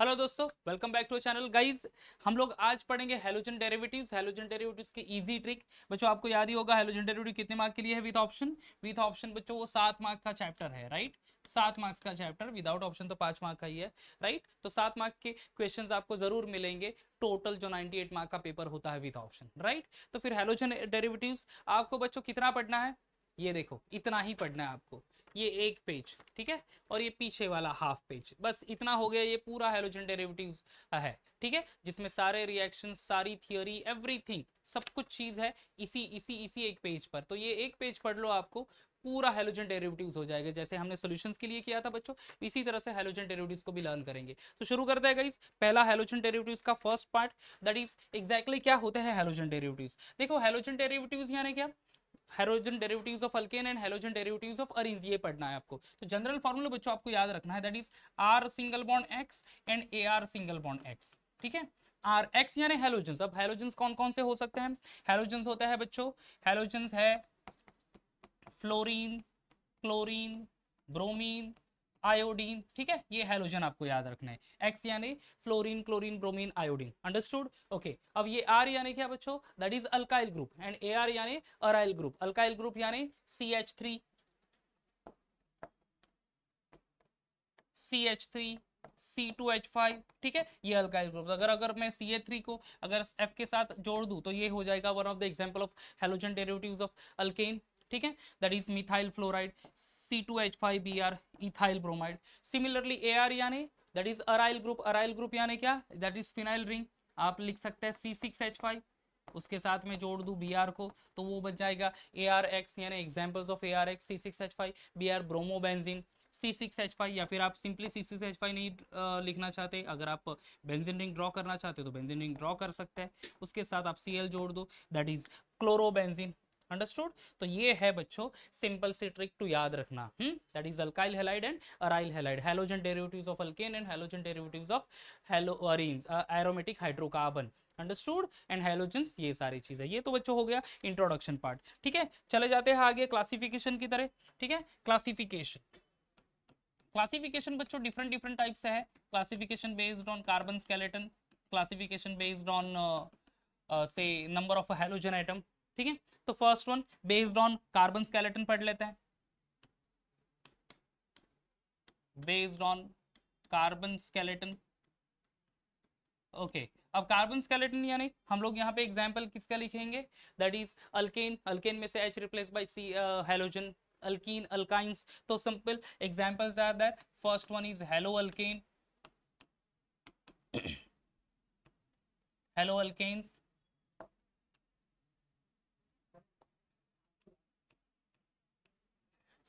Hello दोस्तों welcome back to channel guys हम लोग आज पढ़ेंगे हेलोजन डेरिवेटिव्स हेलोजन डेरिवेटिव्स के इजी ट्रिक बच्चों आपको याद ही होगा हेलोजन डेरिवेटिव कितने मार्क के लिए है विद ऑप्शन विद ऑप्शन बच्चों वो सात मार्क का चैप्टर है राइट सात मार्क्स का चैप्टर विदाउट ऑप्शन तो पांच मार्क का ही है राइट तो सात मार्क के क्वेश्चन आपको जरूर मिलेंगे टोटल जो 98 मार्क का पेपर होता है विद ऑप्शन राइट तो फिर हेलोजन डेरिवेटिव्स आपको बच्चों कितना पढ़ना है ये देखो इतना ही पढ़ना है आपको ये एक पेज ठीक है और ये पीछे वाला हाफ पेज बस इतना हो गया ये पूरा हेलोजन डेरिवेटिव है ठीक है जिसमें सारे रिएक्शन सारी थियोरी एवरीथिंग सब कुछ चीज है इसी इसी इसी एक पेज पर तो ये एक पेज पढ़ लो आपको पूरा हेलोजन डेरिवेटिव्स हो जाएगा जैसे हमने सॉल्यूशंस के लिए किया था बच्चों इसी तरह से हेलोजन डेरिवेटिव्स को भी लर्न करेंगे तो शुरू करते हैं गाइस पहला हेलोजन डेरिवेटिव्स का first part that is exactly क्या होते हैं हेलोजन डेरिवेटिव्स देखो हेलोजन डेरिवेटिव्स यानी क्या hydrogen derivatives of alkane and hydrogen derivatives of arenes ये पढ़ना है आपको तो जनरल फॉर्मूला बच्चों आपको याद रखना है that is R single bond X and A R single bond X ठीक है आर एक्स यानी हेलोजन अब हेलोजन कौन कौन से हो सकते हैं हेलोजन होता है बच्चों हेलोजन है फ्लोरीन क्लोरीन ब्रोमीन आयोडीन ठीक है ये हेलोजन आपको याद रखना है एक्स यानी fluorine chlorine bromine iodine understood okay अब ये आर यानी क्या बच्चों that is alkyl group and A R यानी अराइल ग्रुप अल्काइल ग्रुप यानी C H three C H three C two H five ठीक है ये अल्काइल ग्रुप अगर अगर मैं सी ए थ्री को अगर एफ के साथ जोड़ दूं तो ये हो जाएगा one of the example of halogen derivatives of alkane ठीक है that is methyl fluoride C two H five B R ethyl bromide similarly A R यानी that is aryl group aryl group यानी क्या दैट इज फिनाइल रिंग आप लिख सकते हैं सी six H five उसके साथ में जोड़ दू बी आर को तो वो बच जाएगा ए आर एक्स यानी examples of A R X C six H five B R bromobenzene C six H five या फिर आप simply C six H five नहीं लिखना चाहते अगर आप बेंजिन रिंग ड्रॉ करना चाहते हो तो बेंजिन रिंग ड्रॉ कर सकते हैं उसके साथ आप सी एल जोड़ दो दैट इज क्लोरोबेंजिन अंडरस्टूड तो ये है बच्चों सिंपल सी ट्रिक टू याद रखना that is alkyl halide and aryl halide halogen derivatives of alkane and halogen derivatives of haloarenes aromatic hydrocarbon understood and halogen ये सारी चीजें ये तो बच्चों हो गया इंट्रोडक्शन पार्ट ठीक है चले जाते हैं आगे क्लासिफिकेशन की तरह ठीक है क्लासिफिकेशन क्लासिफिकेशन बच्चों डिफरेंट डिफरेंट टाइप्स है classification based on carbon skeleton classification based on से नंबर ऑफ हेलोजन आइटम ठीक है तो first one based on carbon skeleton पढ़ लेते हैं based on carbon skeleton okay अब कार्बन स्केलेटन यानी हम लोग यहाँ पे एग्जाम्पल किसका लिखेंगे दैट इज अल्केन अल्केन में से H replace by C halogen alkene alkynes तो simple examples are that first one is halo alkane halo alkanes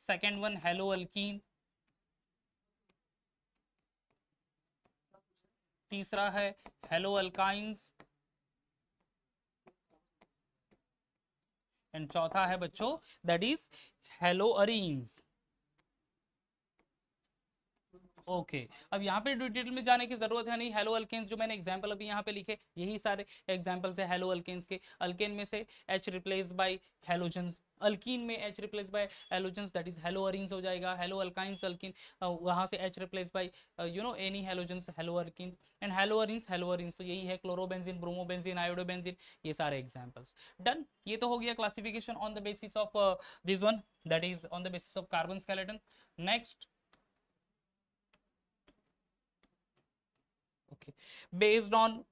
second one halo alkene तीसरा है हेलो अल्काइंस एंड चौथा है बच्चों that is halo arenes okay okay. अब यहाँ पे detail में जाने की जरूरत है नहीं हेलो अल्केन्स जो मैंने एग्जांपल अभी यहाँ पे लिखे यही सारे एग्जांपल्स है हेलो अल्केन्स के अल्केन में से H replace by halogens alkene में H replace by halogens that is halo arenes हो जाएगा हेलो अल्काइंस अल्किन वहाँ से H replace by you know any halogens halo alkene and halo arenes halo arenes तो यही है क्लोरोबेंजिन ब्रोमोबेंजिन आयोडोबेंजिन ये सारे एग्जाम्पल्स डन ये तो हो गया classification on the basis of this one that is on the basis of carbon skeleton next based on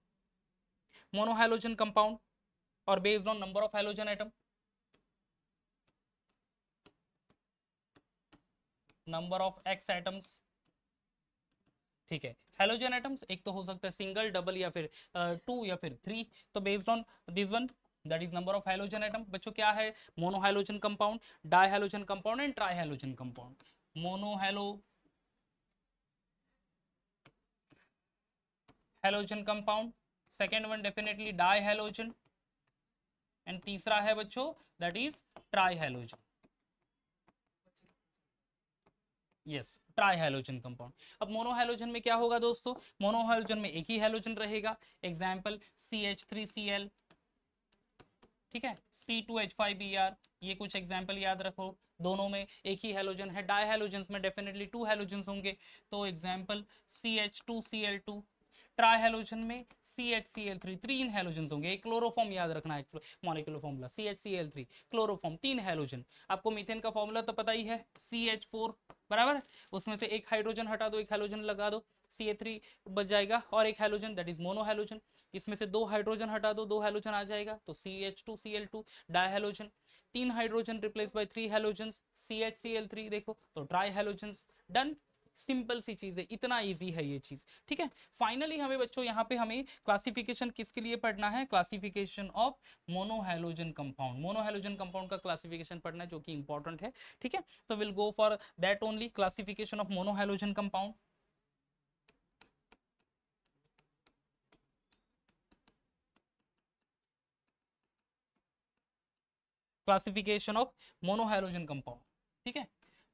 on compound और based on number of of atom number of X atoms ठीक है halogen atoms एक तो हो सकता है single double या फिर टू या फिर थ्री तो based on this one that is number of halogen atom बच्चों क्या है monohalogen compound dihalogen compound and trihalogen compound monohalo halogen compound second one definitely dihalogen and तीसरा है बच्चों that is trihalogen yes tri halogen compound अब mono halogen में क्या होगा दोस्तों मोनो हेलोजन में एक ही हेलोजन रहेगा example C H three C L ठीक है C two H five B R ये कुछ एग्जाम्पल याद रखो दोनों में एक ही हेलोजन है डाई हेलोजन में डेफिनेटली टू हेलोजन होंगे तो example C H two C L two tri halogen में C H C L three तीन हेलोजन होंगे क्लोरोफॉर्म याद रखना है molecular formula C H C L three chloroform तीन हेलोजन आपको मीथेन का फॉर्मूला तो पता ही है सी एच फोर बराबर उसमें से एक हाइड्रोजन हटा दो एक हेलोजन लगा दो सी बच जाएगा और एक halogen that is mono halogen इसमें से दो हाइड्रोजन हटा दो दो हेलोजन आ जाएगा तो C H two C L two halogen तीन hydrogen replace by three halogen C H C L three देखो तो ड्राई हेलोजन डन सिंपल सी चीज है इतना ईजी है ये चीज ठीक है फाइनली हमें बच्चों यहाँ पे हमें क्लासिफिकेशन किसके लिए पढ़ना है classification of monohalogen compound monohalogen compound का क्लासिफिकेशन पढ़ना है जो कि इंपॉर्टेंट है ठीक है तो will go for that only classification of monohalogen compound classification of monohalogen compound ठीक है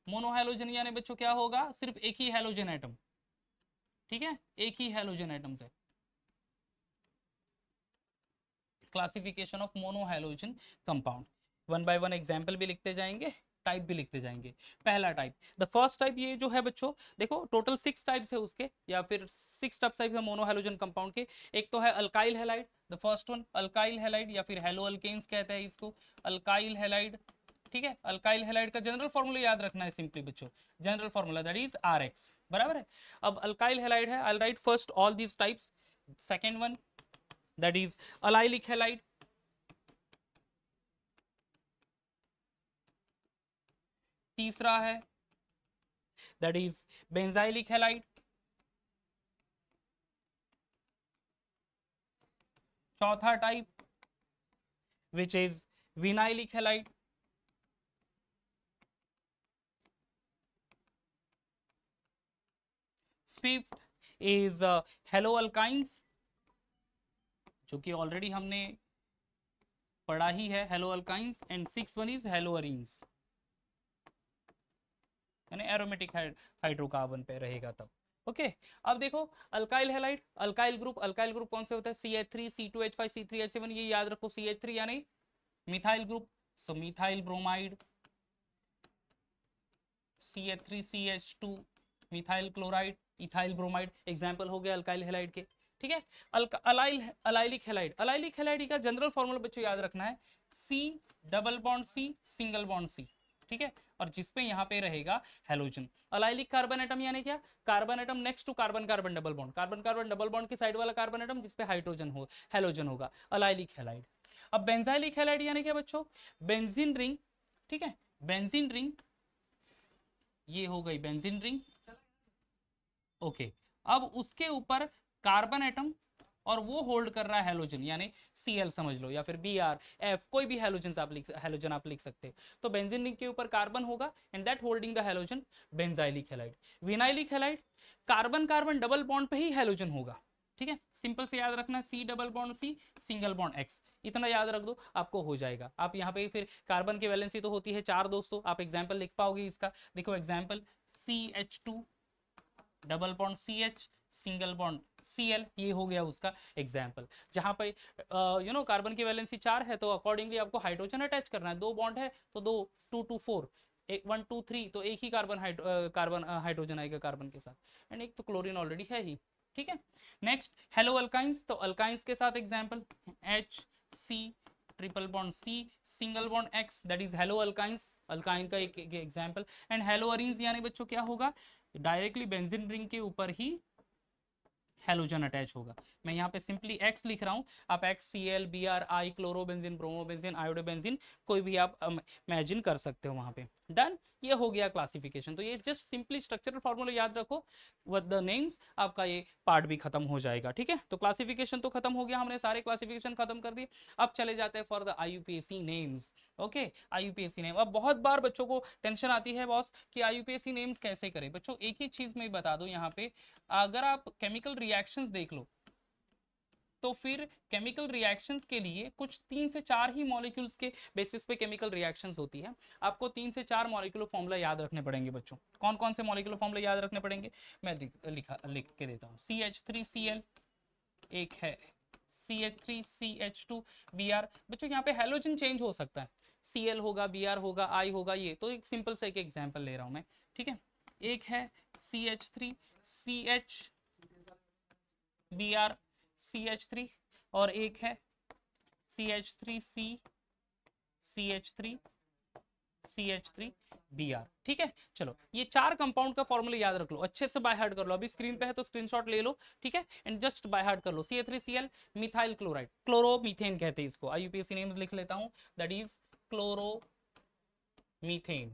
मोनोहैलोजन यानी बच्चों क्या होगा सिर्फ एक ही हेलोजन एटम ठीक है एक ही हेलोजन एटम से classification of monohalogen compound one by one example भी लिखते जाएंगे टाइप भी लिखते जाएंगे पहला टाइप द फर्स्ट टाइप ये जो है बच्चों देखो टोटल सिक्स टाइप्स है उसके या फिर सिक्स टाइप्स है मोनोहैलोजन कंपाउंड के एक तो है alkyl halide the first one alkyl halide या फिर हेलो अल्केन्स कहते हैं इसको अल्काइल हेलाइड ठीक है अल्काइल हेलाइड का जनरल फॉर्मूला याद रखना है सिंपली बच्चों general formula that is R बराबर है अब अल्काइल हेलाइड है I write first all these types second one that is allylic halide तीसरा है दैट इज बेंजाइलिक हेलाइड चौथा type which is vinylic halide fifth is halo alkynes जो कि already हमने पढ़ा ही है halo alkynes and six one is halo arenes aromatic hydrocarbon पे रहेगा तब ओके okay, अब देखो alkyl halide alkyl group alkyl group कौन से होता है C H three C two H five C three H seven ये याद रखो सी एच थ्री यानी methyl group so methyl bromide C H three C H two methyl chloride ethyl bromide example हो गया अल्काइल हेलाइड के ठीक है allyl allylic halide allylic halide का जनरल फॉर्मूला बच्चों याद रखना है सी double bond C single bond C ठीक है और जिसपे यहाँ पे रहेगा हेलोजन अलाइलिक कार्बन एटम यानी क्या carbon atom next to carbon carbon double bond carbon carbon double bond की साइड वाला कार्बन एटम जिसपे हाइड्रोजन हो हेलोजन होगा अलाइलिक हेलाइड अब बेंजाइलिक हेलाइड यानी क्या बच्चों बेंजिन रिंग ठीक है बेंजिन रिंग ये हो गई बेंजिन रिंग ओके अब उसके ऊपर कार्बन एटम और वो होल्ड कर रहा है हेलोजन यानी सी समझ लो या फिर बी आर एफ कोई भी हेलोजन आप लिख हेलोजन आप लिख सकते हैं तो बेंजीन रिंग के ऊपर कार्बन होगा and that holding the halogen benzylic halide vinylic halide carbon carbon double bond पे ही हेलोजन होगा ठीक है सिंपल से याद रखना C double bond C single bond X इतना याद रख दो आपको हो जाएगा आप यहाँ पे फिर कार्बन की वैलेंसी तो होती है चार दोस्तों आप एग्जाम्पल लिख पाओगे इसका देखो example C H two double bond C H single bond C L ये हो गया उसका एग्जाम्पल जहाँ पे यू नो कार्बन की वैलेंसी चार है तो अकॉर्डिंगली आपको हाइड्रोजन अटैच करना है दो बॉन्ड है तो दो टू टू फोर एक वन टू थ्री तो एक ही कार्बन कार्बन हाइड्रोजन आएगा कार्बन के साथ एंड एक तो क्लोरीन ऑलरेडी है ही ठीक है नेक्स्ट हेलो अल्काइंस तो अल्काइंस के साथ example H C triple bond C single bond X that is halo alkynes alkyne का एक एग्जाम्पल एंड हेलो अरिन्स यानी बच्चों क्या होगा डायरेक्टली बेंजीन रिंग के ऊपर ही हेलोजन अटैच होगा मैं यहाँ पे सिंपली एक्स लिख रहा हूँ आप X C L B R I chlorobenzene bromobenzene iodobenzene कोई भी आप इमेजिन कर सकते हो वहाँ पे डन ये हो गया क्लासिफिकेशन तो ये जस्ट सिंपली स्ट्रक्चरल फॉर्मूला याद रखो विद द नेम्स आपका ये पार्ट भी खत्म हो जाएगा ठीक है तो क्लासिफिकेशन तो खत्म हो गया हमने सारे क्लासिफिकेशन खत्म कर दिए अब चले जाते हैं for the I names okay IUPSC name अब बहुत बार बच्चों को टेंशन आती है बॉस कि आईयूपीएससी नेम्स कैसे करें बच्चों एक ही चीज में बता दो यहाँ पे अगर आप केमिकल रिएक्शंस देख लो तो फिर केमिकल रिएक्शंस के लिए कुछ तीन से चार ही मॉलिक्यूल्स के बेसिस पे केमिकल रिएक्शंस होती है आपको तीन से चार मॉलिक्यूलर फॉर्मूला याद रखने पड़ेंगे बच्चों कौन कौन से मॉलिक्यूलर फॉर्मूला याद रखने पड़ेंगे मैं लिखा लिख के देता हूँ C H three C L एक है C H three C H two B R बच्चों यहाँ पे हेलोजन चेंज हो सकता है सी एल होगा बी आर होगा आई होगा ये तो एक सिंपल सा एक एग्जाम्पल ले रहा हूं मैं ठीक है एक है C H three C H B R C H three और एक है C H three C C H three C H three B R ठीक है चलो ये चार कंपाउंड का फॉर्मूला याद रख लो अच्छे से बाय हार्ड कर लो अभी स्क्रीन पे है तो स्क्रीनशॉट ले लो ठीक है एंड जस्ट बाय हार्ड कर लो C A three C L methyl chloride chloromethane कहते हैं इसको आईयूपीएससी नेम्स लिख लेता हूँ दैट इज क्लोरोमीथेन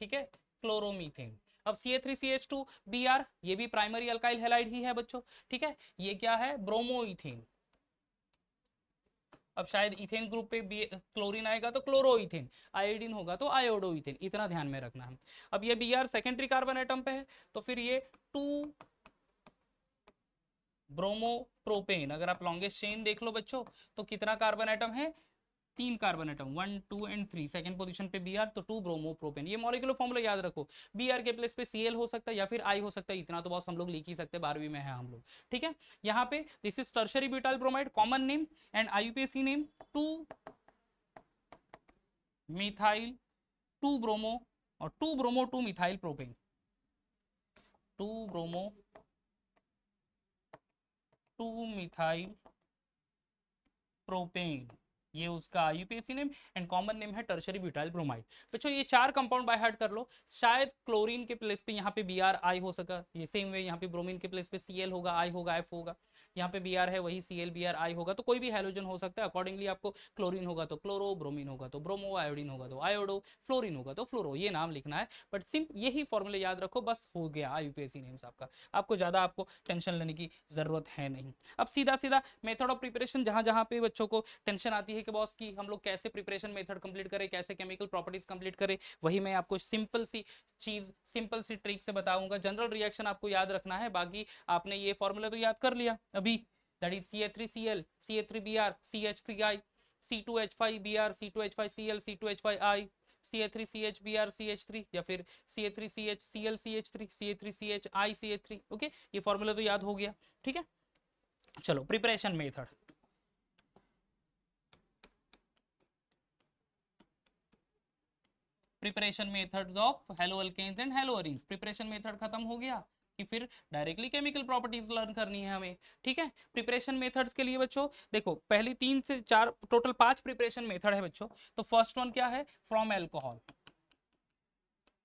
ठीक है क्लोरोमीथेन अब C A three C H two B R ये भी प्राइमरी अल्काइल हेलाइड ही है बच्चों ठीक है ये क्या है ब्रोमोइथेन अब शायद इथेन ग्रुप पे बी क्लोरीन आएगा तो क्लोरोइथेन आयोडीन होगा तो आयोडोइथेन इतना ध्यान में रखना है अब ये B R secondary carbon atom पे है तो फिर ये टू ब्रोमो प्रोपेन अगर आप लॉन्गेस्ट चेन देख लो बच्चों तो कितना कार्बन एटम है तीन carbon atom one two and three second position पे बी तो टू ब्रोमो प्रोपेन ये मॉलिकुलर फॉर्मुला याद रखो बी के प्लेस पे सी हो सकता है या फिर आई हो सकता है इतना तो बस हम लोग लिख ही सकते बारहवीं में है हम लोग ठीक है यहाँ पे this is tertiary butyl bromide common name and IUPAC name two methyl two bromo और two bromo two methyl propane two bromo two methyl propane ये उसका UPSC name and common name है टर्शरी ब्यूटाइल ब्रोमाइड बच्चों ये चार compound by heart कर लो शायद chlorine के प्लेस पे यहाँ पे बी आर आई हो सका ये सेम वे यहाँ पे ब्रोमीन के प्लेस पे सी एल होगा आई होगा एफ होगा यहाँ पे बी आर है वही C L B R I होगा तो कोई भी हेलोजन हो सकता है अकॉर्डिंगली आपको क्लोरीन होगा तो क्लोरो ब्रोमीन होगा तो ब्रोमो आयोडीन होगा तो आयोडो फ्लोरिन होगा तो फ्लोरो ये नाम लिखना है बट सिंप यही फॉर्मूला याद रखो बस हो गया यूपीएससी नेम्स आपका आपको ज़्यादा आपको टेंशन लेने की ज़रूरत है नहीं अब सीधा सीधा मेथड ऑफ प्रिपरेशन जहां जहां पे बच्चों को टेंशन आती है के बॉस की हम लोग कैसे प्रिपरेशन मेथड कंप्लीट करें कैसे केमिकल प्रॉपर्टीज कंप्लीट करें वही मैं आपको सिंपल सी चीज सिंपल सी ट्रिक से बताऊंगा जनरल रिएक्शन आपको याद रखना है बाकी आपने ये फॉर्मूला तो याद कर लिया अभी that is C A three C L C A three B R C H three I C two H five B R C two H five C L C two H five I C A three C H B R C H three या फिर C A three C H C L C H three C A three C H I C A three okay ये formula तो याद हो गया ठीक है चलो preparation method preparation methods of halo alkanes and halo arenes preparation method खत्म हो गया कि फिर डायरेक्टली केमिकल प्रॉपर्टीज लर्न करनी है हमें ठीक है प्रिपरेशन मेथड्स के लिए बच्चों देखो पहली तीन से चार टोटल पांच प्रिपरेशन मेथड है बच्चों तो फर्स्ट वन क्या है फ्रॉम एल्कोहल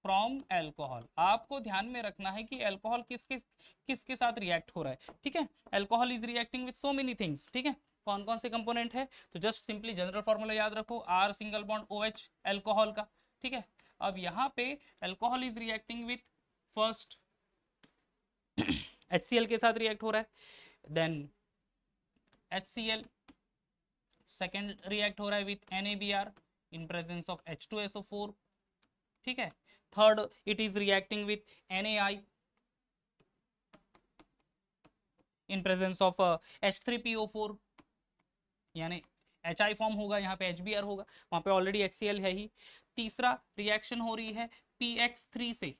फ्रॉम एल्कोहल आपको ध्यान में रखना है कि एल्कोहल किसके किसके साथ रिएक्ट हो रहा है ठीक है alcohol is reacting with so many things ठीक है कौन कौन से कंपोनेंट है तो जस्ट सिंपली जनरल फॉर्मूला याद रखो R single bond O H alcohol का ठीक है अब यहाँ पे alcohol is reacting with first H के साथ रिएक्ट हो रहा है then H C L second react हो रहा है with N A B R in presence of H two S O four ठीक है third it is reacting with N A I in presence of H three P O four यानी H I form होगा यहाँ पे H B R होगा वहाँ पे already H C L है ही तीसरा रिएक्शन हो रही है पी एक्स थ्री से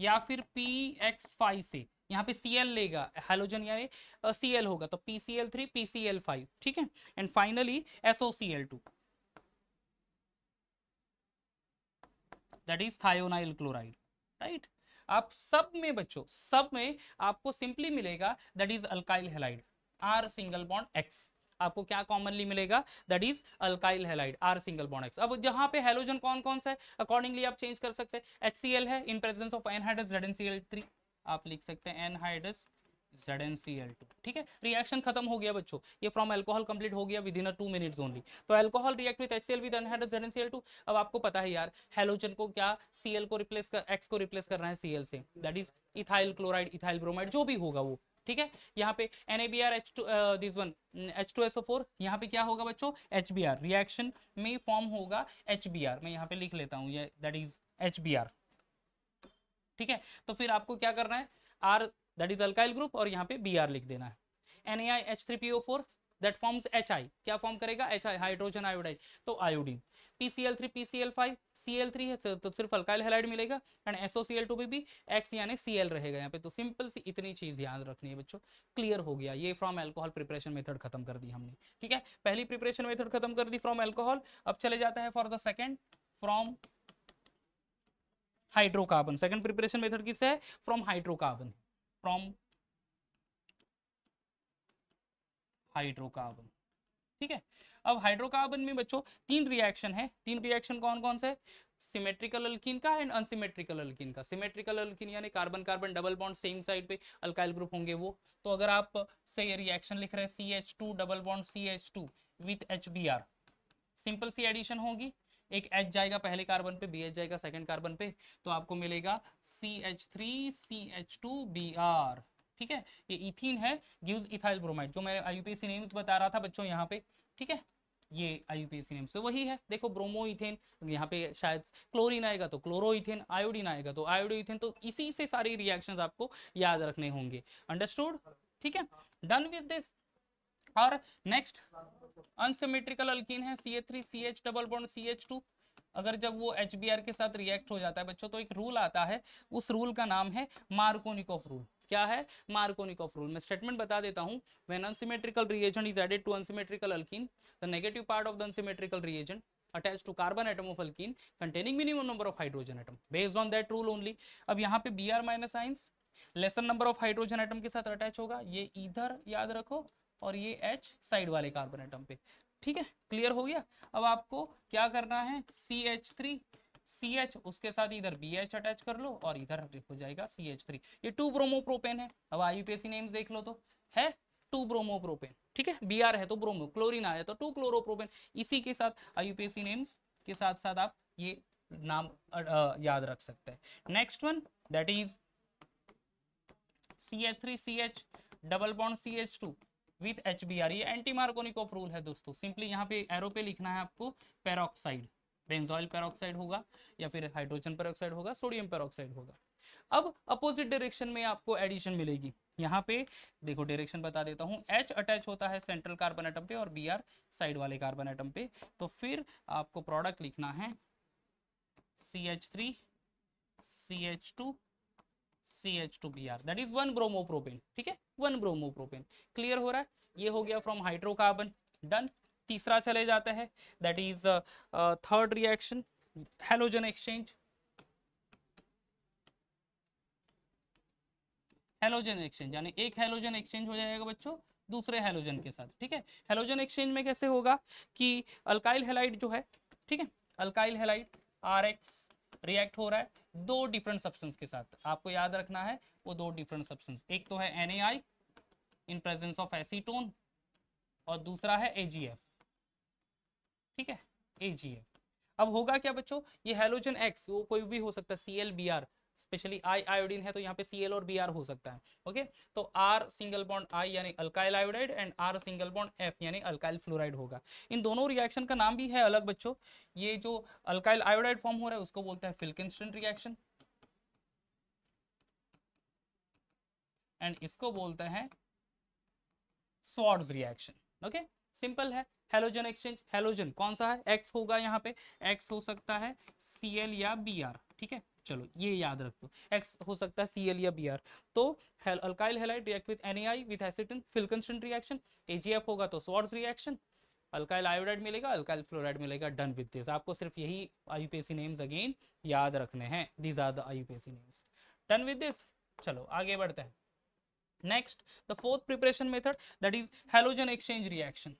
या फिर पी एक्स फाइव से यहाँ पे सी एल लेगा हेलोजन यानी सी एल होगा तो P C L three P C L five ठीक है and finally SO C L two that is thionyl chloride right आप सब में बच्चों सब में आपको सिंपली मिलेगा that is alkyl halide R single bond X आपको क्या कॉमनली मिलेगा that is alkyl halide R single bond अब यहाँ पे हेलोजन कौन कौन सा है अकॉर्डिंगली आप चेंज कर सकते हैं एच है in presence of anhydrous Z N आप लिख सकते हैं एनहाइड्रस ZnCl2 ठीक है रिएक्शन खत्म हो गया बच्चों ये फ्रॉम अल्कोहल कंप्लीट हो गया within a two minutes only तो alcohol react with HCl with anhydrous ZnCl2 अब आपको पता है यार हेलोजन को क्या Cl को रिप्लेस कर X को रिप्लेस कर करना है Cl से that is ethyl chloride ethyl bromide जो भी होगा वो ठीक है यहाँ पे N A B R H two this one H two S O four यहाँ पे क्या होगा बच्चों एच बी आर रिएक्शन में फॉर्म होगा एच बी आर मैं यहाँ पे लिख लेता हूँ ये that is H B R ठीक है तो फिर आपको क्या करना है R that is alkyl group और यहाँ पे बी आर लिख देना है N A I H three P O four that forms H I क्या फॉर्म करेगा एच आई हाइड्रोजन आयोडाइड तो iodine P C L three P five C L three है तो, तो सिर्फ अल्काइल हेलाइड मिलेगा and SO C L two में भी एक्स यानी सी एल रहेगा यहाँ पे तो सिंपल सी इतनी चीज ध्यान रखनी है बच्चों क्लियर हो गया ये फ्रॉम एल्कोहल प्रिपरेशन मेथड खत्म कर दी हमने ठीक है पहली प्रिपरेशन मेथड खत्म कर दी फ्रॉम एल्कोहल अब चले जाते हैं for the second from hydrocarbon second preparation method किससे है फ्रॉम हाइड्रोकार्बन फ्रॉम हाइड्रोकार्बन ठीक है अब हाइड्रोकार्बन में बच्चों तीन रिएक्शन है तीन रिएक्शन कौन कौन से सिमेट्रिकल अल्किन का एंड अनसिमेट्रिकल अल्किन का सिमेट्रिकल अल्किन यानी carbon carbon double bond same side पे अल्काइल ग्रुप होंगे वो तो अगर आप से ये रिएक्शन लिख रहे हैं C H two double bond C H two with H B R simple सी एडिशन होगी एक एच जाएगा पहले कार्बन पे बी एच जाएगा सेकेंड कार्बन पे तो आपको मिलेगा C H three C H two B R ठीक है ये इथिन है गिव्स इथाइल ब्रोमाइड जो मैं आईयूपीएसी नेम्स बता रहा था बच्चों यहाँ पे ठीक है ये आईयूपीएसी नेम्स तो वही है देखो ब्रोमो इथेन यहाँ पे शायद क्लोरीन आएगा तो क्लोरो इथेन आयोडीन आएगा तो आयोडो इथेन तो इसी से सारे रिएक्शन आपको याद रखने होंगे अंडरस्टूड ठीक है डन विद दिस और नेक्स्ट अनसिमेट्रिकल अल्किन है C H three C H double bond C H two अगर जब वो एच बी आर के साथ रिएक्ट हो जाता है बच्चों तो एक रूल आता है उस रूल का नाम है मार्कोनिकोफ रूल क्या है मार्कोनिकॉफ रूल मैं स्टेटमेंट बता देता हूं when unsymmetrical reagent is added to unsymmetrical alkene the negative part of the unsymmetrical reagent attach to carbon atom of alkene containing minimum number of hydrogen atom based on that rule only अब यहां पे Br ions lesser number of hydrogen atom के साथ attach होगा ये इधर याद रखो और ये H साइड वाले कार्बन एटम पे ठीक है क्लियर हो गया अब आपको क्या करना है CH3 सी एच उसके साथ इधर बी एच अटैच कर लो और इधर हो जाएगा सी एच थ्री ये टू ब्रोमो प्रोपेन है अब आई नेम्स देख लो तो है टू ब्रोमो प्रोपेन ठीक है बी आर है तो ब्रोमो क्लोरिन आया तो टू क्लोरो प्रोपेन इसी के साथ आई नेम्स के साथ साथ आप ये नाम याद रख सकते हैं next one that is C H three C H double bond C H two with H B R ये एंटी मार्कोनिकोफ रूल है दोस्तों सिंपली यहाँ पे एरो पे लिखना है आपको पेरोक्साइड बेंजॉइल पेरोक्साइड होगा या फिर हाइड्रोजन पेरोक्साइड होगा सोडियम पेरोक्साइड होगा अब अपोजिट डायरेक्शन में आपको एडिशन मिलेगी यहाँ पे देखो डायरेक्शन बता देता हूँ एच अटैच होता है सेंट्रल कार्बन एटम पे और बी आर साइड वाले कार्बन एटम पे तो फिर आपको प्रोडक्ट लिखना है C H three C H two C H two B R that is one bromopropane ठीक है वन ब्रोमोप्रोपेन क्लियर हो रहा है ये हो गया फ्रॉम हाइड्रोकार्बन डन तीसरा चले जाता है that is third reaction halogen exchange halogen exchange यानी एक हेलोजन एक्सचेंज हो जाएगा बच्चों दूसरे हेलोजन के साथ ठीक है हेलोजन एक्सचेंज में कैसे होगा कि अल्काइल हेलाइट जो है ठीक है alkyl halide R X react हो रहा है दो डिफरेंट सब्सटेंस के साथ आपको याद रखना है वो दो डिफरेंट सब्सटेंस एक तो है N in presence of acetone और दूसरा है एजीएफ ठीक है ए अब होगा क्या बच्चों ये हेलोजन एक्स वो कोई भी हो सकता है C L B R specially I iodine है तो यहाँ पे सी एल और बी आर हो सकता है ओके तो आर सिंगल बॉन्ड आई यानी alkyl iodide and R single bond F यानी अल्काइल फ्लोराइड होगा इन दोनों रिएक्शन का नाम भी है अलग बच्चों ये जो अल्काइल आयोडाइड फॉर्म हो रहा है उसको बोलते हैं फिल्किंस्टन रिएक्शन एंड इसको बोलते हैं सॉर्ड्स रिएक्शन ओके सिंपल है हेलोजन एक्सचेंज हेलोजन कौन सा है एक्स होगा यहाँ पे एक्स हो सकता है सी एल या बी आर ठीक है चलो ये याद रख दो एक्स हो सकता है सी एल या बी आर तो alkyl halide react with N I with acetone Finkelstein reaction AGF होगा तो सॉर्ट्स रिएक्शन अल्काइल आयोडाइड मिलेगा अल्काइल फ्लोराइड मिलेगा डन विद दिस आपको सिर्फ यही आईयूपीएसी नेम्स अगेन याद रखने हैं these are the IUPAC names done with this चलो आगे बढ़ते हैं next the fourth preparation method that is halogen exchange reaction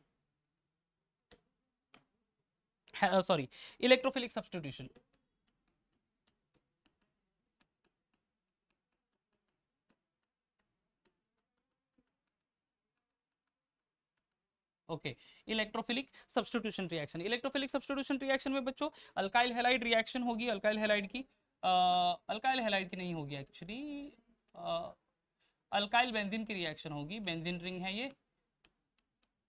sorry electrophilic substitution okay electrophilic substitution reaction electrophilic substitution reaction में बच्चों alkyl halide reaction होगी alkyl halide की alkyl uh, halide की नहीं होगी एक्चुअली अल्काइल बेंजीन की reaction होगी benzene ring है ये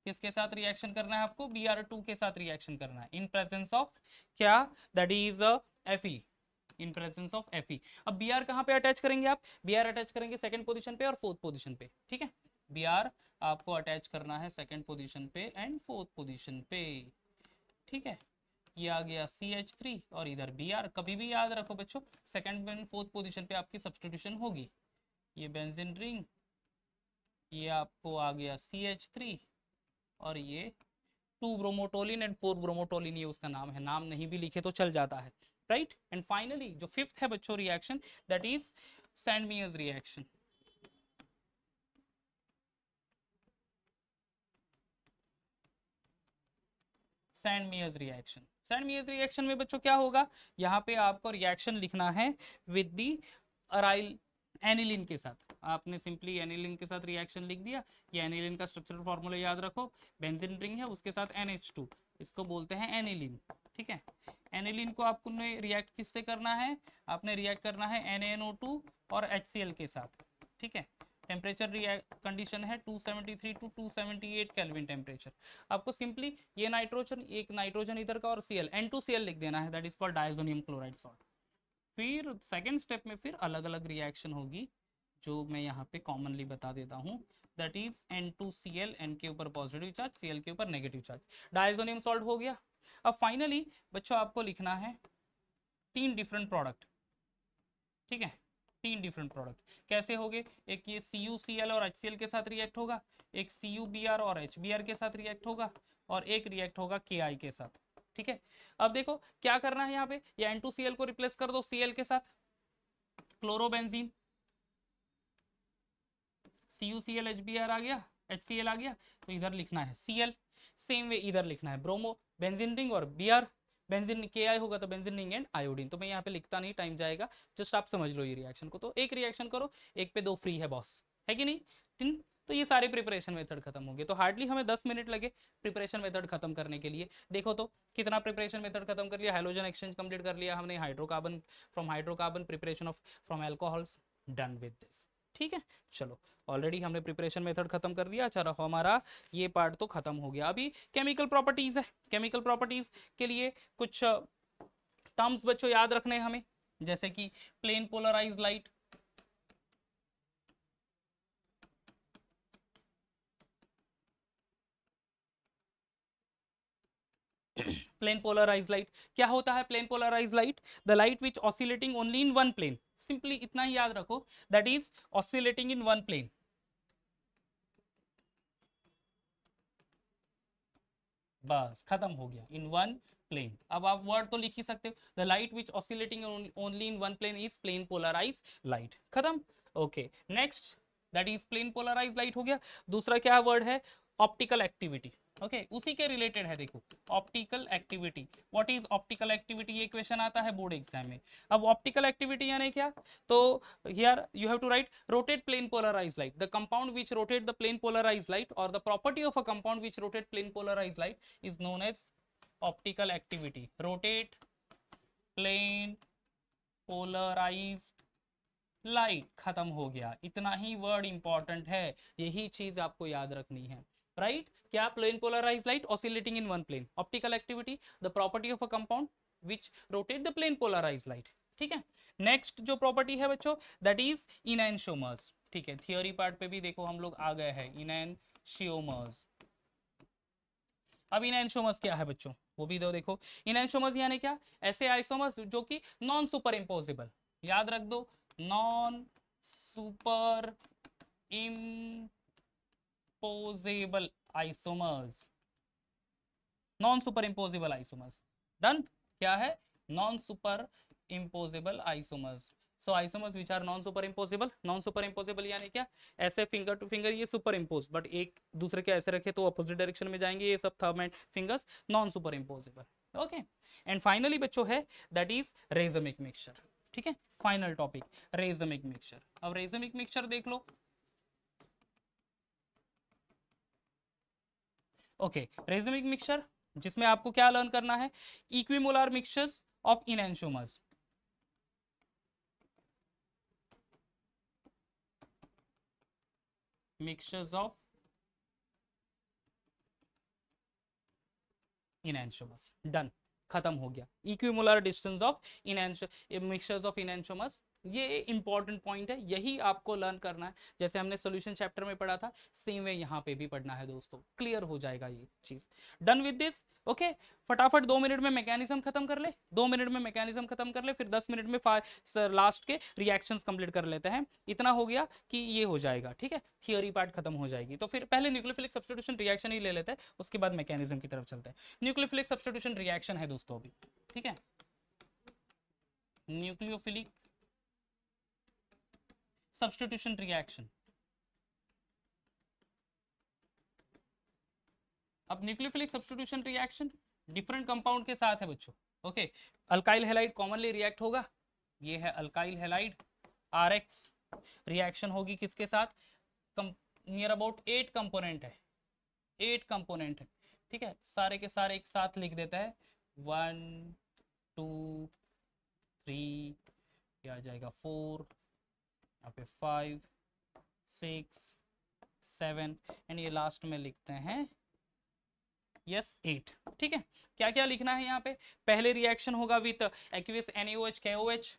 किसके साथ रिएक्शन करना है आपको बी आर टू के साथ रिएक्शन करना है इन प्रेजेंस ऑफ क्या that is F E in presence of F E अब बी आर कहाँ पे अटैच करेंगे आप बी आर अटैच करेंगे सेकंड पोजिशन पे और फोर्थ पोजिशन पे ठीक है बी आर आपको अटैच करना है सेकंड पोजिशन पे एंड फोर्थ पोजिशन पे ठीक है ये आ गया सी एच थ्री और इधर बी आर कभी भी याद रखो बच्चों सेकंड एंड फोर्थ पोजिशन पे आपकी सब्सटीट्यूशन होगी ये बेंजिन रिंग ये आपको आ गया सी एच थ्री और ये two bromotoluene and four bromotoluene ये उसका नाम है नाम नहीं भी लिखे तो चल जाता है राइट एंड फाइनली जो फिफ्थ है बच्चों reaction that is Sandmeyer's reaction reaction reaction में बच्चों क्या होगा यहाँ पे आपको रिएक्शन लिखना है विद दी अराइल एनिलिन के साथ आपने सिंपली एनिलिन के साथ रिएक्शन लिख दिया ये एनिलिन का स्ट्रक्चरल फॉर्मूला याद रखो बेंजिन रिंग है उसके साथ एन इसको बोलते हैं एनिलिन ठीक है एनिलिन को आपने रिएक्ट किससे करना है आपने रिएक्ट करना है एन और एच के साथ ठीक है टेम्परेचर कंडीशन है 273 टू 278 केल्विन टेम्परेचर आपको सिंपली ये नाइट्रोजन एक नाइट्रोजन इधर का और सीएल एन टू लिख देना है that is called diazonium chloride salt फिर सेकेंड स्टेप में फिर अलग अलग रिएक्शन होगी जो मैं यहाँ पे कॉमनली बता देता हूँ that is N two C L N के ऊपर पॉजिटिव चार्ज सी एल के ऊपर नेगेटिव चार्ज डायजोनियम सॉल्ट हो गया अब फाइनली बच्चों आपको लिखना है तीन डिफरेंट प्रोडक्ट ठीक है तीन डिफरेंट प्रोडक्ट कैसे हो गए एक ये सी यू सी एल और एच सी एल के साथ रिएक्ट होगा एक सी यू बी आर और एच बी आर के साथ रिएक्ट होगा और एक रिएक्ट होगा के आई के साथ ठीक है अब देखो क्या करना है यहाँ पे या एन को रिप्लेस कर दो सीएल के साथ क्लोरोबेंजीन CuCl HBr आ गया HCl आ गया तो इधर लिखना है Cl सेम वे इधर लिखना है ब्रोमो बेंजिन रिंग और बियर बेंजीन के आई होगा तो बेंजिन रिंग एंड आयोडीन तो मैं यहाँ पे लिखता नहीं टाइम जाएगा जस्ट आप समझ लो ये रिएक्शन को तो एक रिएक्शन करो एक पे दो फ्री है बॉस है कि नहीं तो ये सारे प्रिपरेशन मेथड खत्म होंगे तो हार्डली हमें दस मिनट लगे प्रिपरेशन मेथड खत्म करने के लिए देखो तो कितना प्रिपरेशन मेथड खत्म कर लिया हाइड्रोजन एक्सचेंज कंप्लीट कर लिया हमने hydrocarbon from hydrocarbon preparation of from alcohols done with this ठीक है चलो ऑलरेडी हमने प्रिपरेशन मेथड खत्म कर दिया अच्छा हमारा ये पार्ट तो खत्म हो गया अभी केमिकल प्रॉपर्टीज है केमिकल प्रॉपर्टीज के लिए कुछ टर्म्स uh, बच्चों याद रखने हमें जैसे कि plane polarise light plane polarise light क्या होता है plane polarise light the light which oscillating only in one plane simply इतना ही याद रखो that is oscillating in one plane बस खत्म हो गया इन वन प्लेन अब आप वर्ड तो लिख ही सकते हो the light which oscillating only in one plane is plane polarise light खत्म okay next that is plane polarise light हो गया दूसरा क्या वर्ड है ऑप्टिकल एक्टिविटी ओके okay, उसी के रिलेटेड है देखो optical activity what is optical activity ये क्वेश्चन आता है बोर्ड एग्जाम में अब ऑप्टिकल एक्टिविटी यानी क्या तो here you have to write rotate plane polarise light the compound which rotate the plane polarise light और the property of a compound which rotate plane polarise light is known as optical activity rotate plane polarise light खत्म हो गया इतना ही word important है यही चीज आपको याद रखनी है right kya plane polarized light oscillating in one plane optical activity the property of a compound which rotate the plane polarized light ठीक है नेक्स्ट जो प्रॉपर्टी है बच्चों दैट इज इनैनशोमर्स ठीक है थियोरी पार्ट पे भी देखो हम लोग आ गए हैं इनैनशियोमर्स अब इनैनशोमर्स क्या है बच्चों वो भी दो देखो इनैनशोमर्स यानी क्या ऐसे आइसोमर्स जो कि नॉन सुपर इम्पोजिबल याद रख दो non superimposable superimposable isomers non superimposable isomers done क्या है non superimposable isomers so isomers which are non superimposable non superimposable यानी क्या ऐसे फिंगर टू फिंगर ये सुपर इम्पोज बट एक दूसरे के ऐसे रखे तो अपोजिट डायरेक्शन में जाएंगे ये सब थर्म and fingers non superimposable okay and finally बच्चों है दैट इज रेजमिक मिक्सचर ठीक है फाइनल टॉपिक रेजमिक मिक्सचर अब रेजमिक मिक्सचर देख लो ओके रेजमिक मिक्सचर जिसमें आपको क्या लर्न करना है equimolar mixtures of enantiomers mixtures of enantiomers done खत्म हो गया इक्विमोलर डिस्टेंस ऑफ इनएंश मिक्सचर्स ऑफ इनएंशोमस ये इंपॉर्टेंट पॉइंट है यही आपको लर्न करना है जैसे हमने सोल्यूशन चैप्टर में पढ़ा था सेम वे यहाँ पे भी पढ़ना है दोस्तों क्लियर हो जाएगा ये चीज डन विद दिस ओके फटाफट दो मिनट में मैकेनिज्म खत्म कर ले दो मिनट में मैकेनिज्म खत्म कर ले फिर दस मिनट में सर लास्ट के रिएक्शंस कंप्लीट कर लेते हैं इतना हो गया कि ये हो जाएगा ठीक है थियोरी पार्ट खत्म हो जाएगी तो फिर पहले न्यूक्लियोफिलिक सब्सटीट्यूशन रिएक्शन ही ले लेते हैं उसके बाद मैकेनिज्म की तरफ चलते हैं न्यूक्लियोफिलिक सब्सटीट्यूशन रिएक्शन है दोस्तों अभी ठीक है न्यूक्लियोफिलिक substitution reaction अब nucleophilic substitution reaction different compound के साथ है बच्चों okay alkyl halide commonly react होगा ये है अल्काइल हेलाइड आरएक्स रिएक्शन होगी किसके साथ नियर अबाउट एट कंपोनेंट है एट कंपोनेंट है ठीक है सारे के सारे एक साथ लिख देता है वन टू थ्री आ जाएगा फोर यहाँ पे फाइव सिक्स सेवन एंड ये लास्ट में लिखते हैं यस एट ठीक है क्या क्या लिखना है यहाँ पे पहले रिएक्शन होगा with aqueous NH KOH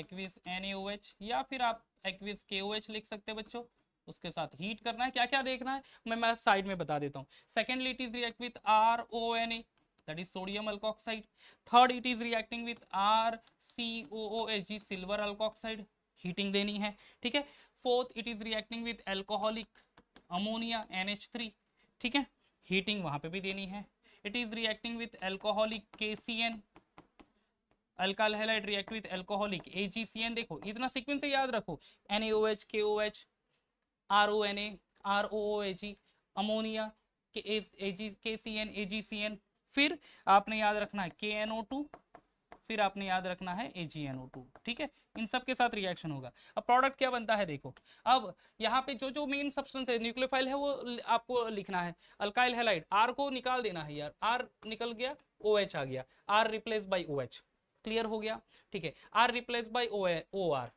aqueous NH या फिर आप एक्विस के केओएच लिख सकते हैं बच्चों उसके साथ हीट करना है क्या क्या देखना है मैं मैं साइड में बता देता हूँ secondly it is react with R O N A that is sodium alkoxide third it is reacting alkoxide R C O O H G silver alkoxide heating देनी है ठीक है fourth it is reacting with alcoholic ammonia NH3 ठीक है heating वहां पे भी देनी है it is reacting with alcoholic KCN alkyl halide react with alcoholic AgCN देखो इतना सीक्वेंस याद रखो NaOH KOH RONA ROOAG ammonia के K C N A ji C N फिर आपने याद रखना है के फिर आपने याद रखना है टू ठीक है इन सब के साथ रिएक्शन होगा अब प्रोडक्ट क्या बनता है देखो अब यहाँ पे जो जो मेन सब्सटेंस है न्यूक्लियोफाइल है वो आपको लिखना है अल्काइल हैलाइड आर को निकाल देना है यार आर निकल गया ओ OH आ गया R replace by O clear हो गया ठीक है R replace by O O R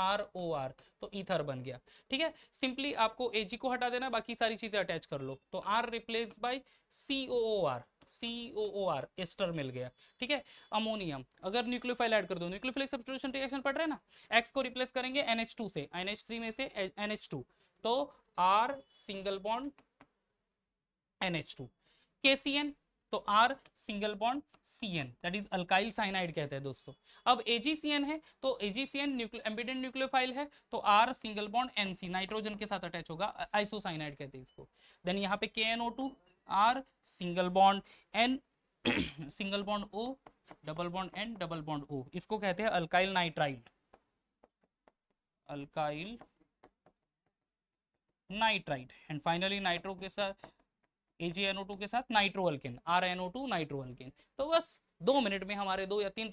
R O R तो ईथर बन गया ठीक है सिंपली आपको एजी को हटा देना बाकी सारी चीजें अटैच कर लो तो R replace by C O R C O O R ester मिल गया ठीक है अमोनियम अगर न्यूक्लियोफाइल ऐड कर दो न्यूक्लियोफाइल रिएक्शन पड़ रहा है ना एक्स को रिप्लेस करेंगे से में से तो आर सिंगल बॉन्ड तो single bond C N that is alkyl cyanide कहते हैं दोस्तों अब एजीसीएन है तो एम्बिडेंट न्यूक्लियोफाइल है तो R single bond NC nitrogen के साथ अटैच होगा आइसोसाइनाइड कहते हैं इसको देन यहाँ पे R single bond N single bond O double bond N double bond O इसको कहते हैं alkyl nitride alkyl nitride and finally nitro के साथ AgNO2 के साथ नाइट्रोअल्केन RNO2 नाइट्रोअल्केन तो बस दो मिनट में हमारे दो या तीन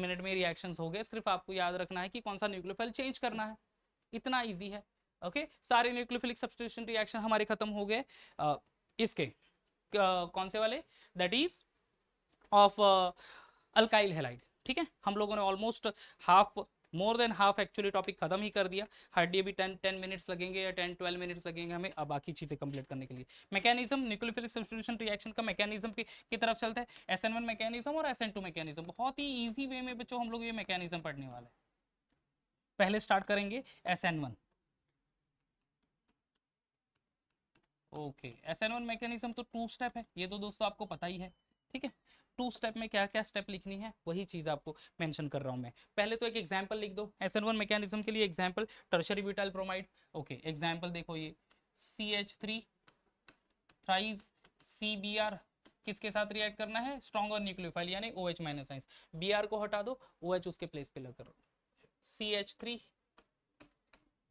मिनट में रिएक्शन हो गए सिर्फ आपको याद रखना है कि कौन सा न्यूक्लियोफाइल चेंज करना है इतना इजी है ओके सारे न्यूक्लियोफिलिक सब्सटिट्यूशन रिएक्शन हमारे खत्म हो गए इसके Uh, कौन से वाले that is of alkyl halide ठीक है हम लोगों ने almost half more than half actually topic खत्म ही कर दिया हार्डली अभी टेन टेन मिनट्स लगेंगे या टेन ट्वेल्व मिनट्स लगेंगे हमें अब बाकी चीज़ें कंप्लीट करने के लिए मैकेनिज्म न्यूक्लियोफिलिक सब्सटीट्यूशन रिएक्शन का मैकेनिज्म की तरफ चलते हैं एस एन वन मैकेनिज्म और एस एन टू मैकेनिज्म बहुत ही ईजी वे में बच्चों हम लोग ये मैकेनिज्म पढ़ने वाले पहले स्टार्ट करेंगे S N one okay S N one mechanism तो टू स्टेप है ये तो दोस्तों आपको पता ही है ठीक है टू स्टेप में क्या क्या स्टेप लिखनी है वही चीज़ आपको मेंशन कर रहा हूँ मैं पहले तो एक एग्जांपल लिख दो एस एन वन मैकेनिज्म के लिए example tertiary butyl bromide okay example देखो ये C H three thrice C B R किसके साथ रिएक्ट करना है स्ट्रॉन्ग और न्यूक्लियोफाइल यानी O H minus ions B R को हटा दो ओ एच उसके प्लेस पे लग करो C H three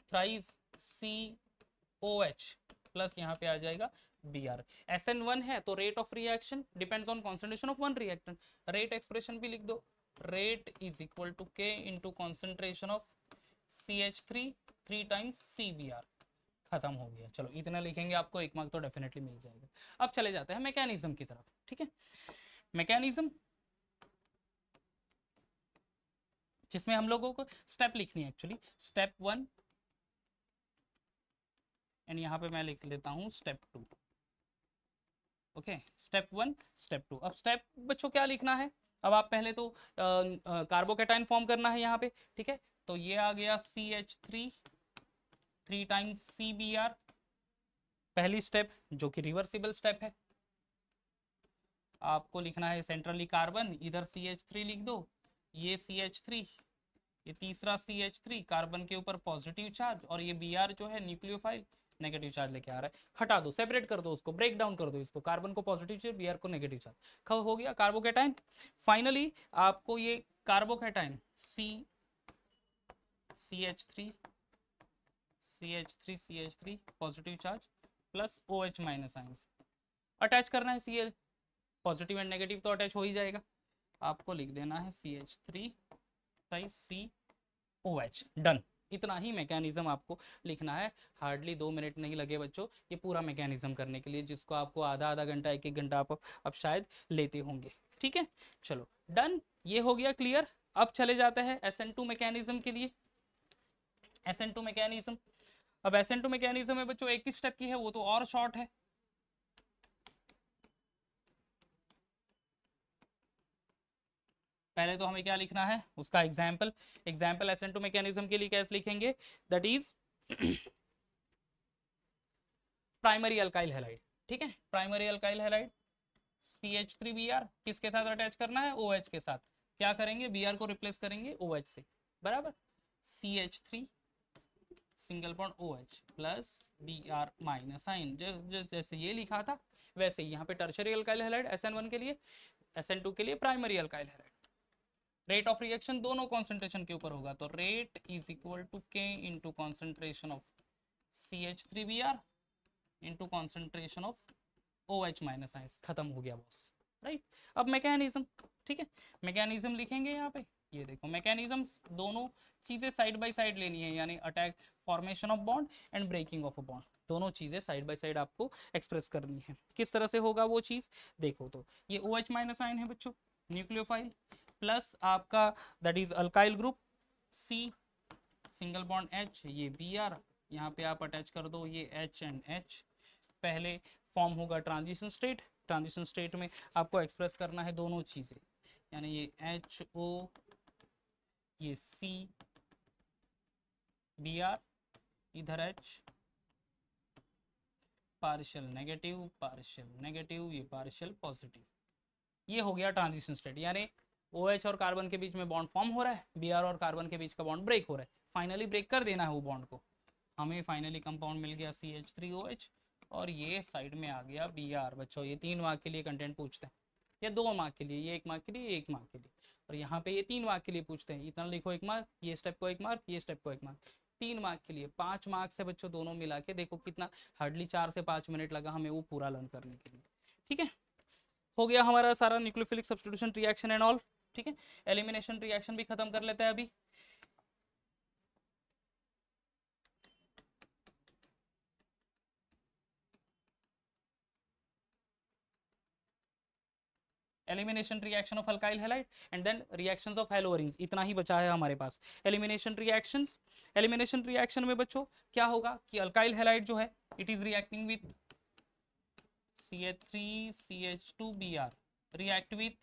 thrice C O H plus यहाँ पे आ जाएगा B R S N one है तो rate of reaction depends on concentration of one reactant rate expression भी लिख दो rate is equal to K into concentration of C H three three times C B R खत्म हो गया चलो इतना लिखेंगे आपको एक मार्क तो डेफिनेटली मिल जाएगा अब चले जाते हैं मैकेनिज्म की तरफ ठीक है मैकेनिज्म जिसमें हम लोगों को स्टेप लिखनी है एक्चुअली स्टेप वन एंड यहाँ पे मैं लिख लेता हूँ step two okay step one step two अब स्टेप बच्चों क्या लिखना है अब आप पहले तो कार्बोकेटाइन फॉर्म करना है यहाँ पे ठीक है तो ये आ गया C H three three times C B R पहली स्टेप जो कि रिवर्सिबल स्टेप है आपको लिखना है सेंट्रली कार्बन इधर सी एच थ्री लिख दो ये सी एच थ्री ये तीसरा सी एच थ्री कार्बन के ऊपर पॉजिटिव चार्ज और ये बी आर जो है न्यूक्लियोफाइल नेगेटिव चार्ज लेके आ रहा है हटा दो सेपरेट कर दो उसको ब्रेक डाउन कर दो इसको कार्बन को पॉजिटिव चार्ज बियर को नेगेटिव चार्ज खब हो गया कार्बोकेटाइन फाइनली आपको ये carbocation C C H three C H three C H three positive charge plus O H minus ions attach करना है C L positive and negative तो अटैच हो ही जाएगा आपको लिख देना है C H three C O H done इतना ही मैकेनिज्म आपको लिखना है हार्डली दो मिनट नहीं लगे बच्चों ये पूरा मैकेनिज्म करने के लिए जिसको आपको आधा आधा घंटा एक एक घंटा आप अब शायद लेते होंगे ठीक है चलो डन ये हो गया क्लियर अब चले जाते हैं एस एन टू मैकेनिज्म के लिए एस एन टू मैकेनिज्म अब एस एन टू मैकेनिज्म है बच्चों एक ही स्टेप की है वो तो और शॉर्ट है पहले तो हमें क्या लिखना है उसका example example S two mechanism के लिए कैसे लिखेंगे that is primary alkyl halide ठीक है primary alkyl halide C H three B R किसके साथ अटैच करना है ओ OH के साथ क्या करेंगे बी आर को रिप्लेस करेंगे ओ OH से बराबर C H three single point O H plus B R minus sign जैसे ये लिखा था वैसे यहाँ पे tertiary alkyl halide S N one के लिए एस एन टू के लिए primary alkyl halide rate of reaction दोनों कॉन्सेंट्रेशन के ऊपर होगा तो rate is equal to K into concentration of C H three B R into concentration of O H minus ions खत्म हो गया बॉस राइट अब मैकेनिज्म ठीक है मैकेनिज्म लिखेंगे यहाँ पे ये देखो मैकेनिज्म दोनों चीजें साइड बाय साइड लेनी है यानी attack formation of bond and breaking of a bond दोनों चीजें साइड बाय साइड आपको एक्सप्रेस करनी है किस तरह से होगा वो चीज देखो तो ये ओ एच माइनस आयन है बच्चों न्यूक्लियोफाइल प्लस आपका that is alkyl group C single bond H ये बी आर यहाँ पे आप अटैच कर दो ये एच एंड एच पहले फॉर्म होगा ट्रांजिशन स्टेट ट्रांजिशन स्टेट में आपको एक्सप्रेस करना है दोनों चीज़ें यानी ये एच ओ ये सी बी आर इधर H partial negative partial negative ये पार्शियल पॉजिटिव ये हो गया ट्रांजिशन स्टेट यानी ओ OH और कार्बन के बीच में बॉन्ड फॉर्म हो रहा है बी और कार्बन के बीच का बॉन्ड ब्रेक हो रहा है फाइनली ब्रेक कर देना है वो बॉन्ड को हमें फाइनली कंपाउंड मिल गया C H three O H और ये साइड में आ गया बी आर बच्चों ये तीन मार्क के लिए कंटेंट पूछते हैं या दो मार्क के लिए ये एक मार्क के लिए एक मार्क के लिए और यहाँ पे ये तीन मार्क के लिए पूछते हैं इतना लिखो एक मार्क ये स्टेप को एक मार्क ये स्टेप को एक मार्क तीन मार्क के लिए पाँच मार्क से बच्चों दोनों मिला के देखो कितना हार्डली चार से पाँच मिनट लगा हमें वो पूरा लर्न करने के लिए ठीक है हो गया हमारा सारा nucleophilic substitution reaction and all ठीक है एलिमिनेशन रिएक्शन भी खत्म कर लेते हैं अभी elimination reaction of alkyl halide and then reactions of haloarenes इतना ही बचा है हमारे पास एलिमिनेशन रिएक्शंस एलिमिनेशन रिएक्शन में बच्चों क्या होगा कि अल्काइल हेलाइट जो है it is reacting with C H three C H two B R react with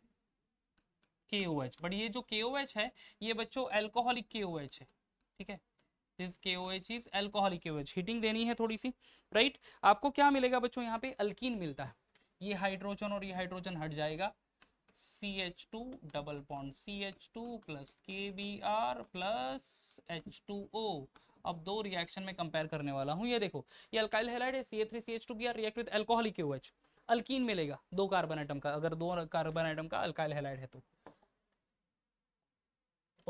K O H but ये जो के ओ एच है ये बच्चों एल्कोहलिक के ओ एच है ठीक है दिस के O H is alcoholic K O H heating देनी है थोड़ी सी राइट आपको क्या मिलेगा बच्चों यहाँ पे अल्कीन मिलता है ये हाइड्रोजन और ये हाइड्रोजन हट जाएगा C H two double bond C H two plus K B R plus H two O अब दो रिएक्शन में कंपेयर करने वाला हूँ ये देखो ये अल्काइल हेलाइड है C A three C H two B R react with alcoholic K O H alkyne मिलेगा दो कार्बन आइटम का अगर दो कार्बन आइटम का अल्काइल हेलाइड है तो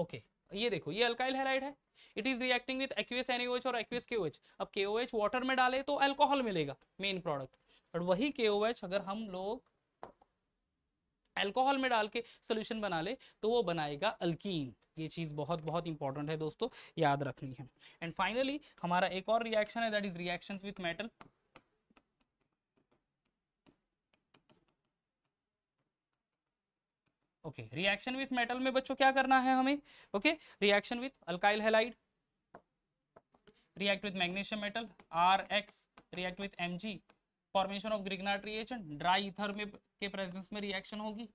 ओके ये देखो ये अल्काइल हैलाइड है it is reacting with aqueous NaOH और एक्वियस केओएच अब केओएच वाटर में डाले तो अल्कोहल मिलेगा मेन प्रोडक्ट और वही केओएच अगर हम लोग अल्कोहल में डाल के सोल्यूशन बना ले तो वो बनाएगा अल्कीन ये चीज़ बहुत बहुत इंपॉर्टेंट है दोस्तों याद रखनी है एंड फाइनली हमारा एक और रिएक्शन है that is reaction with metal okay reaction with metal में बच्चों क्या करना है हमें okay reaction with alkyl halide react metal R X react with M G formation of Grignard reaction dry ether में के प्रेजेंस में रिएक्शन होगी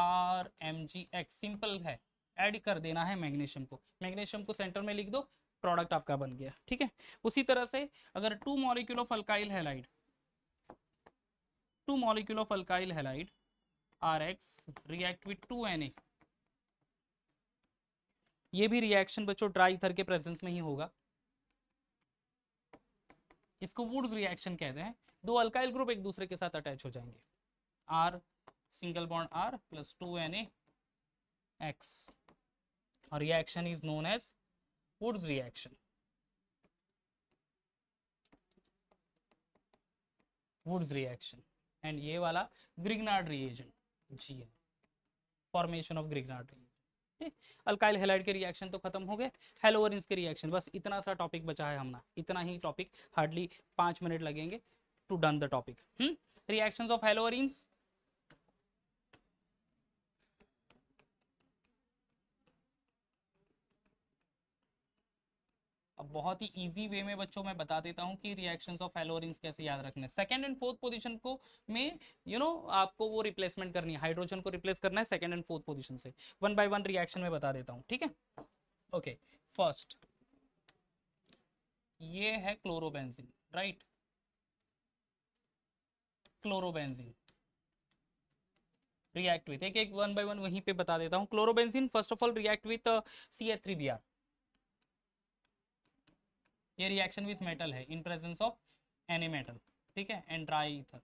R M G X simple है एड कर देना है मैग्नीशियम को मैग्नीशियम को सेंटर में लिख दो प्रोडक्ट आपका बन गया ठीक है उसी तरह से अगर two molecule of alkyl halide two molecule of alkyl halide Rx react with 2Na ये भी रिएक्शन बच्चों ड्राई थर के प्रेजेंस में ही होगा इसको वुड्स रिएक्शन कहते हैं दो अल्काइल ग्रुप एक दूसरे के साथ अटैच हो जाएंगे R single bond R plus two N X और reaction is known as Wurtz reaction Wurtz reaction and ये वाला ग्रिगनार्ड रिएजेंट जी formation of Grignard alkyl halide के रिएक्शन तो खत्म हो गए हेलोवरिंस के रिएक्शन बस इतना सा टॉपिक बचा है हमने इतना ही टॉपिक हार्डली पाँच मिनट लगेंगे to done the topic reactions of haloarenes अब बहुत ही इजी वे में बच्चों मैं बता देता हूँ कि रिएक्शंस ऑफ हेलोरिंग्स कैसे याद रखने सेकंड एंड फोर्थ पोजीशन को में यू you नो know, आपको वो रिप्लेसमेंट करनी है हाइड्रोजन को रिप्लेस करना है सेकंड एंड फोर्थ पोजीशन से वन बाय वन रिएक्शन में बता देता हूँ ठीक है ओके फर्स्ट ये है chlorobenzene right chlorobenzene react with एक एक वन बाय वन वहीं पे बता देता हूँ chlorobenzene first of all react with C H three B R ये रिएक्शन विथ मेटल है in presence of any metal ठीक है एंड ड्राई इथर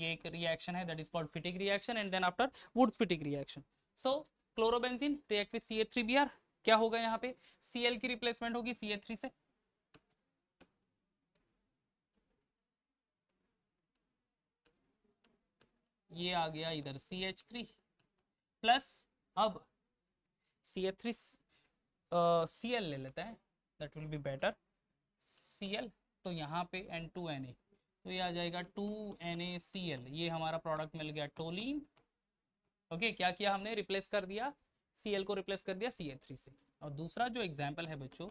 ये एक रिएक्शन है that is called Fittig reaction and then after वुड Fittig reaction so chlorobenzene react with C क्या होगा यहाँ पे सी की रिप्लेसमेंट होगी सी से ये आ गया इधर सी एच थ्री प्लस अब C H three C L ले लेते हैं that will be better C L तो यहाँ पे एन टू एन ए तो ये आ जाएगा two N A C L ये हमारा प्रोडक्ट मिल गया टोलिन ओके okay, क्या किया हमने रिप्लेस कर दिया सी एल को रिप्लेस कर दिया सी ए थ्री से और दूसरा जो एग्जाम्पल है बच्चों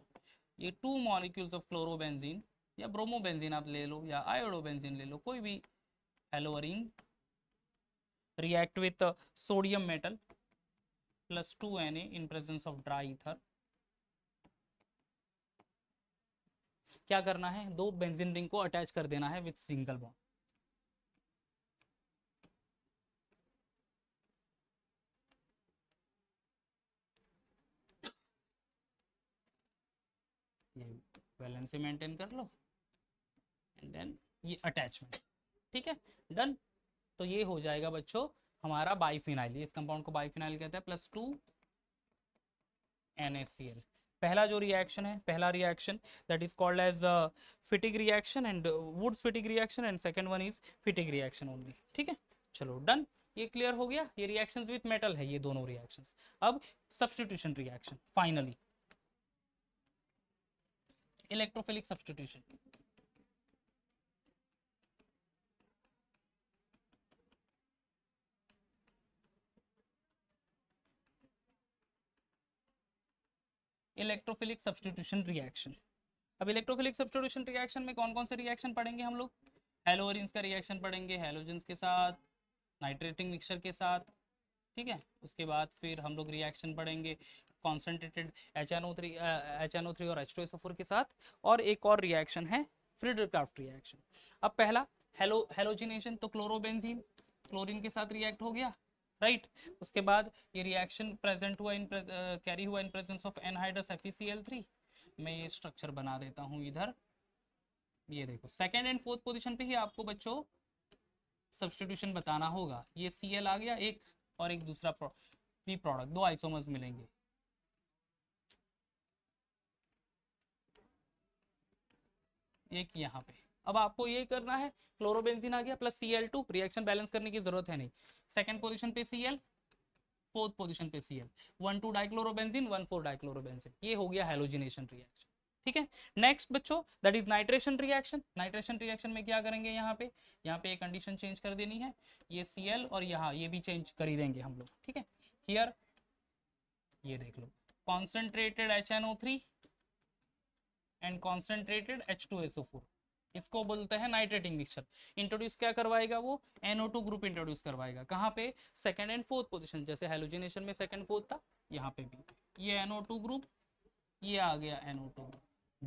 ये टू मॉलिक्यूल्स ऑफ फ्लोरोबेंजीन या ब्रोमोबेंजीन आप ले लो या आयोडोबेंजीन ले लो कोई भी haloarene react with sodium metal plus two N A in presence of dry ether क्या करना है दो बेंजीन रिंग को अटैच कर देना है विथ सिंगल बॉन्ड ये बैलेंस मेंटेन कर लो एंड देन ये अटैचमेंट ठीक है डन तो ये हो जाएगा बच्चों हमारा बाईफिनाइल इस कंपाउंड को बाईफिनाइल कहते हैं plus two N S C L पहला जो रिएक्शन है पहला reaction that is called as Fittig reaction and Wurtz Fittig reaction and second one is Fittig reaction only ठीक है चलो डन ये क्लियर हो गया ये रिएक्शंस विथ मेटल है ये दोनों रिएक्शंस अब substitution reaction finally electrophilic substitution electrophilic substitution reaction अब इलेक्ट्रोफिलिक सब्सटीट्यूशन रिएक्शन में कौन कौन से रिएक्शन पढ़ेंगे हम लोग हेलोरिन्स का रिएक्शन पढ़ेंगे हेलोजेंस के साथ नाइट्रेटिंग मिक्सचर के साथ ठीक है उसके बाद फिर हम लोग रिएक्शन पढ़ेंगे कॉन्सेंट्रेटेड एच एन ओ और एच टू एस के साथ और एक और रिएक्शन है फ्रीडर रिएक्शन अब पहला हेलो हेलोजिनेशन तो क्लोरोबेंजीन क्लोरीन के साथ रिएक्ट हो गया राइट उसके बाद ये रिएक्शन प्रेजेंट हुआ इन कैरी हुआ in presence of anhydrous F मैं ये स्ट्रक्चर बना देता हूँ इधर ये देखो सेकेंड एंड फोर्थ पोजिशन पे ही आपको बच्चों सब्सटीट्यूशन बताना होगा ये सी आ गया एक और एक दूसरा पी प्रोडक्ट दो आइसोमर्स मिलेंगे एक यहाँ पे अब आपको ये करना है क्लोरोबेंजीन आ गया plus C L two reaction balance करने की जरूरत है नहीं सेकेंड पोजिशन पे सीएल फोर्थ पोजिशन पे C L one two dichlorobenzene one four dichlorobenzene ये हो गया हेलोजिनेशन रिएक्शन ठीक है नेक्स्ट बच्चों that is nitration reaction nitration reaction में क्या करेंगे यहाँ पे यहाँ पे एक कंडीशन चेंज कर देनी है ये सीएल और यहाँ ये भी चेंज कर ही देंगे हम लोग ठीक है हियर ये देख लो concentrated H N O three and concentrated H two S O four इसको बोलते हैं नाइट्रेटिंग मिक्सचर इंट्रोड्यूस क्या करवाएगा वो NO2 ग्रुप इंट्रोड्यूस करवाएगा कहाँ पे सेकंड एंड फोर्थ पोजीशन जैसे हेलोजिनेशन में सेकंड फोर्थ था यहाँ पे भी ये NO2 ग्रुप ये आ गया NO2 group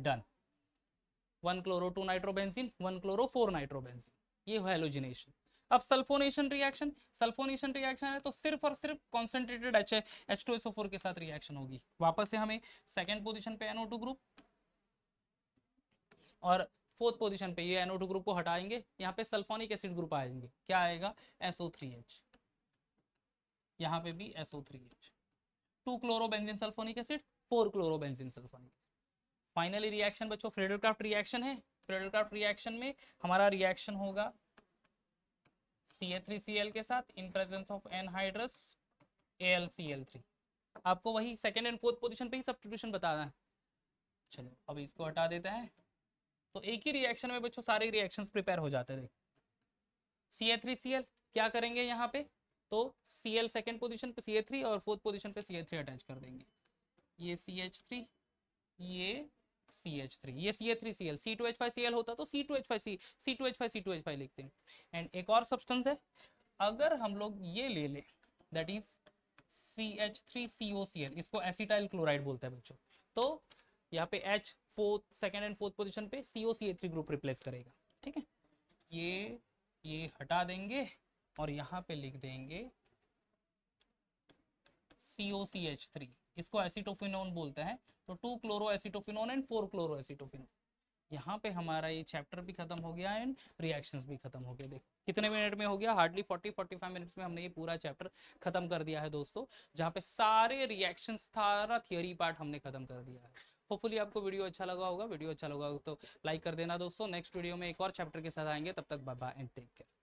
done one chloro two nitrobenzene one chloro four nitrobenzene ये हेलोजिनेशन अब सल्फोनेशन रिएक्शन सल्फोनेशन रिएक्शन है तो सिर्फ और सिर्फ concentrated H H two S O four के साथ रिएक्शन होगी वापस से हमें सेकेंड पोजिशन पे NO2 ग्रुप और फोर्थ पोजिशन पे ये एनओ ग्रुप को हटाएंगे यहाँ पे सल्फोनिक एसिड ग्रुप आएंगे क्या आएगा एसओ थ्री एच यहाँ पे भी S O three H two chlorobenzene sulphonic acid four chlorobenzene sulphonic finally reaction बच्चों फ्रेडलक्राफ्ट रिएक्शन है फ्रेडलक्राफ्ट रिएक्शन में हमारा रिएक्शन होगा CA3Cl के साथ इन प्रेजेंस ऑफ एनहाइड्रस AlCl3 आपको वही सेकेंड एंड फोर्थ पोजिशन पे ही सब्स्टिट्यूशन बताना है चलो अब इसको हटा देते हैं तो एक ही रिएक्शन में बच्चों सारे रिएक्शंस प्रिपेयर हो जाते थे सी ए थ्री सी एल क्या करेंगे यहाँ पे तो सी एल सेकेंड पोजिशन पे सी ए थ्री और फोर्थ पोजिशन पे सी ए थ्री अटैच कर देंगे ये सी एच थ्री ये सी एच थ्री ये C A three C L C two H five C L होता तो C two H five C C two H five C two H five लिखते हैं and एक और substance है अगर हम लोग ये ले लें that is C H three C O C L इसको एसिटाइल क्लोराइड बोलते हैं बच्चों तो यहाँ पे H fourth second and fourth position पे C O C A three group replace करेगा ठीक है ये ये हटा देंगे और यहाँ पे लिख देंगे C O C H three इसको एसिटोफिनोन बोलते हैं तो two chloro acetophenone and four chloro acetophenone यहाँ पे हमारा ये चैप्टर भी खत्म हो गया एंड रिएक्शंस भी खत्म हो गया देखो कितने मिनट में हो गया हार्डली 40 45 मिनट्स में हमने ये पूरा चैप्टर खत्म कर दिया है दोस्तों जहाँ पे सारे रिएक्शंस सारा थियोरी पार्ट हमने खत्म कर दिया है होपफुली आपको वीडियो अच्छा लगा होगा वीडियो अच्छा लगा होगा तो लाइक कर देना दोस्तों नेक्स्ट वीडियो में एक और चैप्टर के साथ आएंगे तब तक bye bye and take care